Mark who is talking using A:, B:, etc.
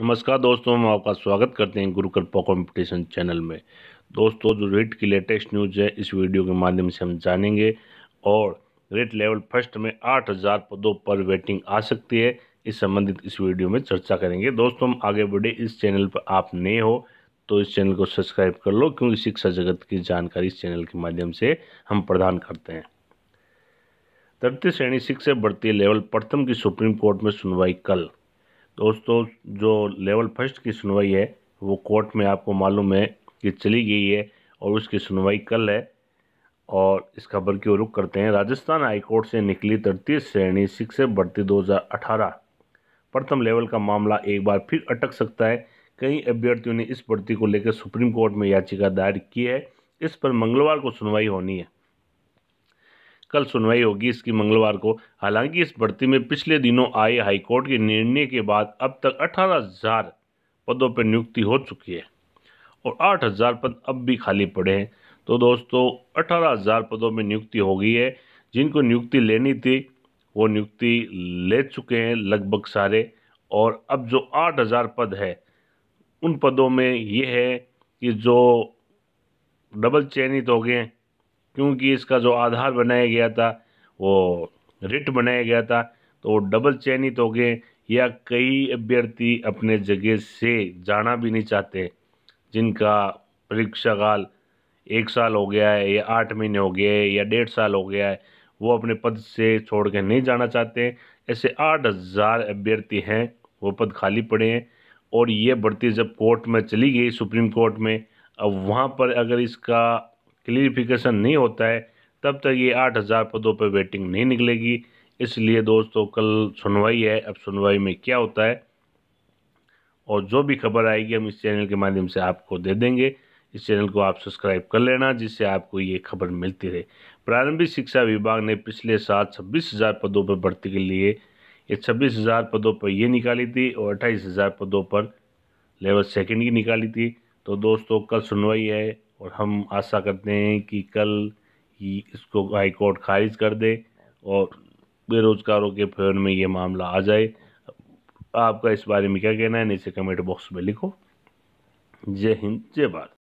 A: नमस्कार दोस्तों हम आपका स्वागत करते हैं गुरुकर पा कॉम्पिटिशन चैनल में दोस्तों जो रेट की लेटेस्ट न्यूज़ है इस वीडियो के माध्यम से हम जानेंगे और रेट लेवल फर्स्ट में आठ हज़ार पदों पर वेटिंग आ सकती है इस संबंधित इस वीडियो में चर्चा करेंगे दोस्तों हम आगे बढ़े इस चैनल पर आप नए हो तो इस चैनल को सब्सक्राइब कर लो क्योंकि शिक्षा जगत की जानकारी इस चैनल के माध्यम से हम प्रदान करते हैं तृतीय श्रेणी शिक्षा बढ़ती लेवल प्रथम की सुप्रीम कोर्ट में सुनवाई कल दोस्तों जो लेवल फर्स्ट की सुनवाई है वो कोर्ट में आपको मालूम है कि चली गई है और उसकी सुनवाई कल है और इस खबर की रुख करते हैं राजस्थान हाई कोर्ट से निकली तृतीय श्रेणी शिक्षक भर्ती 2018 प्रथम लेवल का मामला एक बार फिर अटक सकता है कई अभ्यर्थियों ने इस भर्ती को लेकर सुप्रीम कोर्ट में याचिका दायर की है इस पर मंगलवार को सुनवाई होनी है कल सुनवाई होगी इसकी मंगलवार को हालांकि इस भर्ती में पिछले दिनों आए हाईकोर्ट के निर्णय के बाद अब तक अठारह हज़ार पदों पर नियुक्ति हो चुकी है और आठ हज़ार पद अब भी खाली पड़े हैं तो दोस्तों अठारह हज़ार पदों में नियुक्ति हो गई है जिनको नियुक्ति लेनी थी वो नियुक्ति ले चुके हैं लगभग सारे और अब जो आठ हज़ार पद है उन पदों में ये है कि जो डबल चयनित हो गए हैं क्योंकि इसका जो आधार बनाया गया था वो रिट बनाया गया था तो वो डबल चयनित हो गए या कई अभ्यर्थी अपने जगह से जाना भी नहीं चाहते जिनका परीक्षा काल एक साल हो गया है या आठ महीने हो गए या डेढ़ साल हो गया है वो अपने पद से छोड़ के नहीं जाना चाहते ऐसे आठ हज़ार अभ्यर्थी हैं वो पद खाली पड़े हैं और ये भर्ती जब कोर्ट में चली गई सुप्रीम कोर्ट में अब वहाँ पर अगर इसका क्लियरिफिकेशन नहीं होता है तब तक ये आठ हज़ार पदों पर वेटिंग नहीं निकलेगी इसलिए दोस्तों कल सुनवाई है अब सुनवाई में क्या होता है और जो भी खबर आएगी हम इस चैनल के माध्यम से आपको दे देंगे इस चैनल को आप सब्सक्राइब कर लेना जिससे आपको ये खबर मिलती रहे प्रारंभिक शिक्षा विभाग ने पिछले साल छब्बीस हज़ार पदों पर भर्ती के लिए ये छब्बीस हज़ार पदों पर ये निकाली थी और अट्ठाईस हज़ार पदों पर लेवल सेकेंड की निकाली थी तो दोस्तों कल सुनवाई है और हम आशा करते हैं कि कल ही इसको हाई कोर्ट खारिज कर दे और बेरोज़गारों के फेवर में ये मामला आ जाए आपका इस बारे में क्या कहना है नीचे कमेंट बॉक्स में लिखो जय हिंद जय भारत